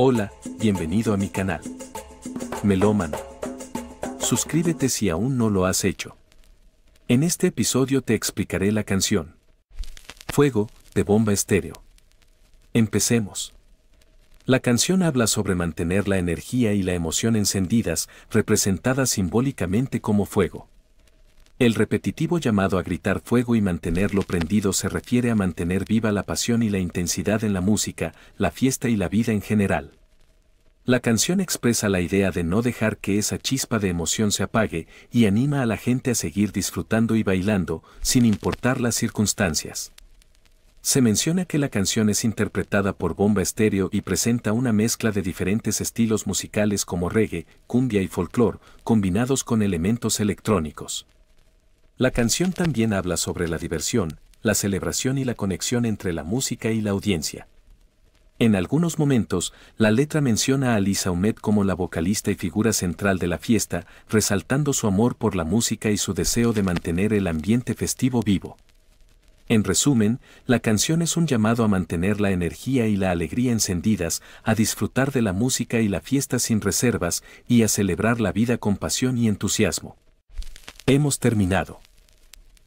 Hola, bienvenido a mi canal. Melómano. Suscríbete si aún no lo has hecho. En este episodio te explicaré la canción. Fuego, de bomba estéreo. Empecemos. La canción habla sobre mantener la energía y la emoción encendidas, representadas simbólicamente como fuego. El repetitivo llamado a gritar fuego y mantenerlo prendido se refiere a mantener viva la pasión y la intensidad en la música, la fiesta y la vida en general. La canción expresa la idea de no dejar que esa chispa de emoción se apague y anima a la gente a seguir disfrutando y bailando, sin importar las circunstancias. Se menciona que la canción es interpretada por Bomba Estéreo y presenta una mezcla de diferentes estilos musicales como reggae, cumbia y folclore, combinados con elementos electrónicos. La canción también habla sobre la diversión, la celebración y la conexión entre la música y la audiencia. En algunos momentos, la letra menciona a Lisa Humet como la vocalista y figura central de la fiesta, resaltando su amor por la música y su deseo de mantener el ambiente festivo vivo. En resumen, la canción es un llamado a mantener la energía y la alegría encendidas, a disfrutar de la música y la fiesta sin reservas y a celebrar la vida con pasión y entusiasmo. Hemos terminado.